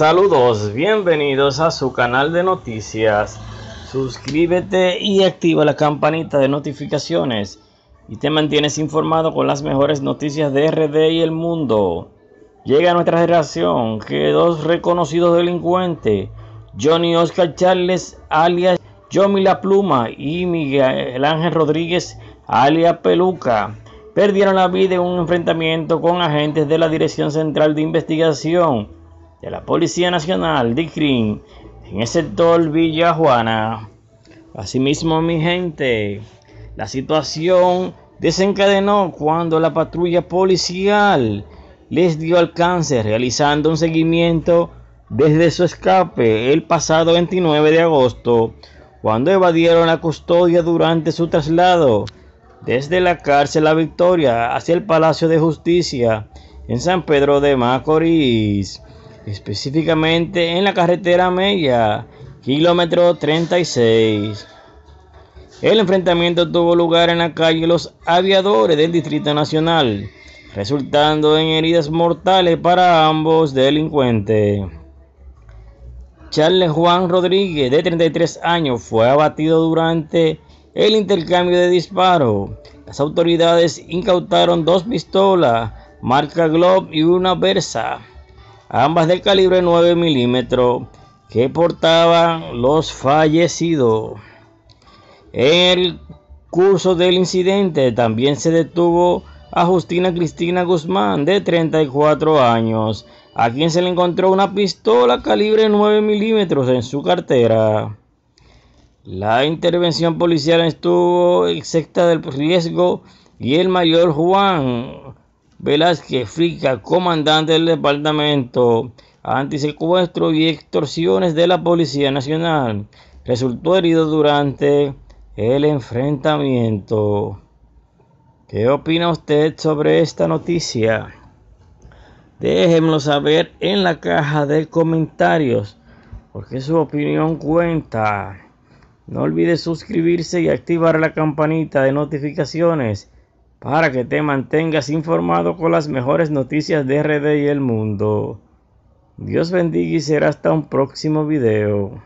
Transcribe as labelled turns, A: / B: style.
A: Saludos, bienvenidos a su canal de noticias. Suscríbete y activa la campanita de notificaciones y te mantienes informado con las mejores noticias de RD y el mundo. Llega a nuestra generación que dos reconocidos delincuentes, Johnny Oscar Charles alias Johnny La Pluma y Miguel Ángel Rodríguez alias Peluca, perdieron la vida en un enfrentamiento con agentes de la Dirección Central de Investigación de la Policía Nacional, de Green, en el sector Villa Juana. Asimismo, mi gente, la situación desencadenó cuando la patrulla policial les dio alcance realizando un seguimiento desde su escape el pasado 29 de agosto, cuando evadieron la custodia durante su traslado desde la cárcel La Victoria hacia el Palacio de Justicia en San Pedro de Macorís específicamente en la carretera media kilómetro 36. El enfrentamiento tuvo lugar en la calle Los Aviadores del Distrito Nacional, resultando en heridas mortales para ambos delincuentes. Charles Juan Rodríguez, de 33 años, fue abatido durante el intercambio de disparos. Las autoridades incautaron dos pistolas, marca Glob y una Versa ambas de calibre 9 milímetros que portaban los fallecidos. En el curso del incidente también se detuvo a Justina Cristina Guzmán de 34 años, a quien se le encontró una pistola calibre 9 milímetros en su cartera. La intervención policial estuvo exenta del riesgo y el mayor Juan Velázquez Frica, comandante del Departamento Antisecuestro y Extorsiones de la Policía Nacional, resultó herido durante el enfrentamiento. ¿Qué opina usted sobre esta noticia? Déjenmelo saber en la caja de comentarios, porque su opinión cuenta. No olvide suscribirse y activar la campanita de notificaciones para que te mantengas informado con las mejores noticias de RD y el mundo. Dios bendiga y será hasta un próximo video.